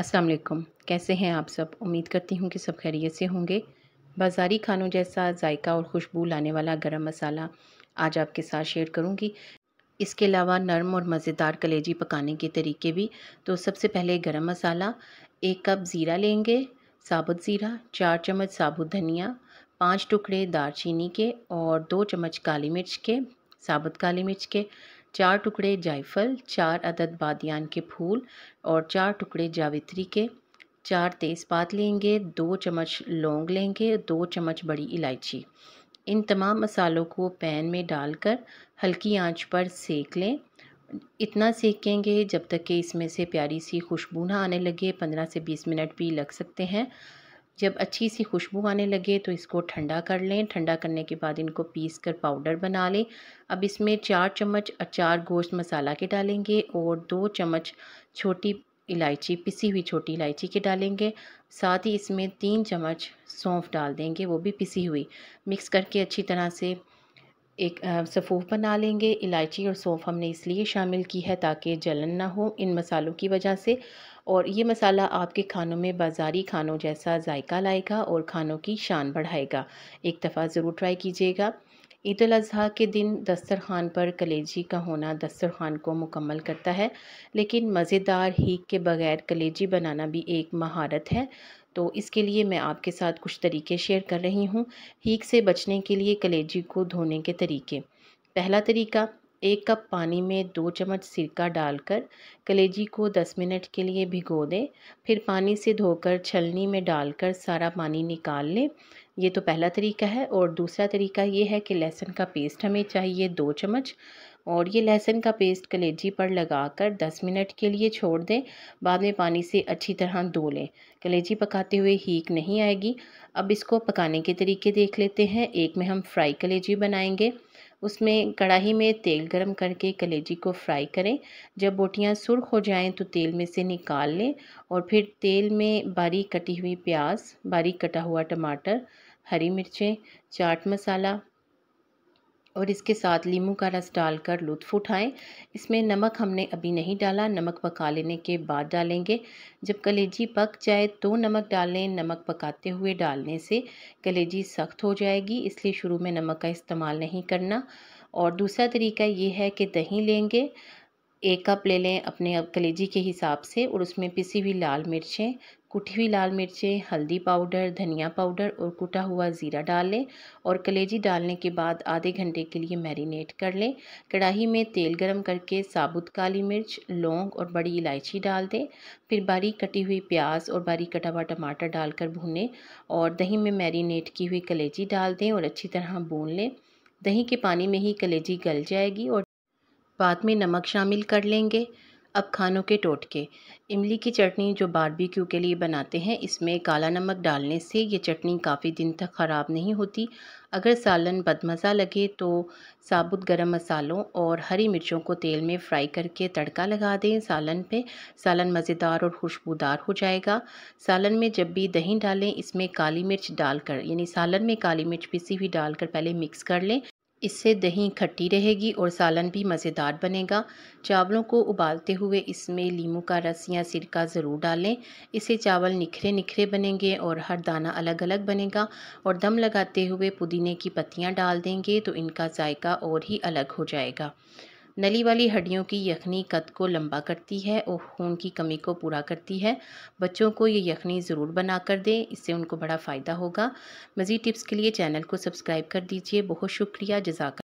अस्सलाम वालेकुम कैसे हैं आप सब उम्मीद करती हूँ कि सब खैरियत से होंगे बाज़ारी खानों जैसा जायका और खुशबू लाने वाला गरम मसाला आज आपके साथ शेयर करूँगी इसके अलावा नरम और मज़ेदार कलेजी पकाने के तरीके भी तो सबसे पहले गरम मसाला एक कप ज़ीरा लेंगे साबुत ज़ीरा चार चम्मच साबुत धनिया पाँच टुकड़े दार के और दो चम्मच काली मिर्च के साबुत काली मिर्च के चार टुकड़े जायफल चार अदद बादियान के फूल और चार टुकड़े जावित्री के चार तेज़पात लेंगे दो चम्मच लौंग लेंगे दो चम्मच बड़ी इलायची इन तमाम मसालों को पैन में डालकर हल्की आंच पर सेक लें इतना सेकेंगे जब तक कि इसमें से प्यारी सी खुशबू ना आने लगे पंद्रह से बीस मिनट भी लग सकते हैं जब अच्छी सी खुशबू आने लगे तो इसको ठंडा कर लें ठंडा करने के बाद इनको पीस कर पाउडर बना लें अब इसमें चार चम्मच अचार गोश्त मसाला के डालेंगे और दो चम्मच छोटी इलायची पिसी हुई छोटी इलायची के डालेंगे साथ ही इसमें तीन चम्मच सौंफ डाल देंगे वो भी पिसी हुई मिक्स करके अच्छी तरह से एक सफ़ूफ बना लेंगे इलायची और सौंफ हमने इसलिए शामिल की है ताकि जलन ना हो इन मसालों की वजह से और ये मसाला आपके खानों में बाज़ारी खानों जैसा जायका लाएगा और खानों की शान बढ़ाएगा एक दफ़ा ज़रूर ट्राई कीजिएगा ईद अज़ी के दिन दस्तरखान पर कलेजी का होना दस्तरखान को मुकम्मल करता है लेकिन मज़ेदार हीक के बगैर कलेजी बनाना भी एक महारत है तो इसके लिए मैं आपके साथ कुछ तरीके शेयर कर रही हूँ हीक से बचने के लिए कलेजी को धोने के तरीके पहला तरीका एक कप पानी में दो चम्मच सिरका डालकर कलेजी को दस मिनट के लिए भिगो दें फिर पानी से धोकर छलनी में डालकर सारा पानी निकाल लें ये तो पहला तरीका है और दूसरा तरीका ये है कि लहसुन का पेस्ट हमें चाहिए दो चम्मच और ये लहसुन का पेस्ट कलेजी पर लगाकर 10 मिनट के लिए छोड़ दें बाद में पानी से अच्छी तरह धो लें कलेजी पकाते हुए हीक नहीं आएगी अब इसको पकाने के तरीके देख लेते हैं एक में हम फ्राई कलेजी बनाएंगे उसमें कढ़ाई में तेल गरम करके कलेजी को फ्राई करें जब बोटियां सुर्ख हो जाएं तो तेल में से निकाल लें और फिर तेल में बारीक कटी हुई प्याज बारीक कटा हुआ टमाटर हरी मिर्चें चाट मसाला और इसके साथ लीमू का रस डालकर लुत्फ़ उठाएं इसमें नमक हमने अभी नहीं डाला नमक पका लेने के बाद डालेंगे जब कलेजी पक जाए तो नमक डालें नमक पकाते हुए डालने से कलेजी सख्त हो जाएगी इसलिए शुरू में नमक का इस्तेमाल नहीं करना और दूसरा तरीका ये है कि दही लेंगे एक कप ले लें अपने अब कलेजी के हिसाब से और उसमें पिसी हुई लाल मिर्चें कुटी हुई लाल मिर्चें हल्दी पाउडर धनिया पाउडर और कुटा हुआ ज़ीरा डाल लें और कलेजी डालने के बाद आधे घंटे के लिए मैरिनेट कर लें कढ़ाई में तेल गरम करके साबुत काली मिर्च लौंग और बड़ी इलायची डाल दें फिर बारीक कटी हुई प्याज और बारीक कटा हुआ टमाटर डालकर भूनें और दही में मैरिनेट की हुई कलेजी डाल दें और अच्छी तरह भून लें दही के पानी में ही कलेजी गल जाएगी और बाद में नमक शामिल कर लेंगे अब खानों के टोटके इमली की चटनी जो बारबेक्यू के लिए बनाते हैं इसमें काला नमक डालने से ये चटनी काफ़ी दिन तक ख़राब नहीं होती अगर सालन बदमज़ा लगे तो साबुत गरम मसालों और हरी मिर्चों को तेल में फ्राई करके तड़का लगा दें सालन पे सालन मज़ेदार और खुशबूदार हो जाएगा सालन में जब भी दही डालें इसमें काली मिर्च डालकर यानी सालन में काली मिर्च पिसी हुई डालकर पहले मिक्स कर लें इससे दही खट्टी रहेगी और सालन भी मज़ेदार बनेगा चावलों को उबालते हुए इसमें लीमू का रस या सिरका ज़रूर डालें इससे चावल निखरे निखरे बनेंगे और हर दाना अलग अलग बनेगा और दम लगाते हुए पुदीने की पत्तियाँ डाल देंगे तो इनका जायका और ही अलग हो जाएगा नली वाली हड्डियों की यखनी कद को लंबा करती है और खून की कमी को पूरा करती है बच्चों को ये यखनी ज़रूर बना कर दें इससे उनको बड़ा फ़ायदा होगा मज़ीद टिप्स के लिए चैनल को सब्सक्राइब कर दीजिए बहुत शुक्रिया जजाक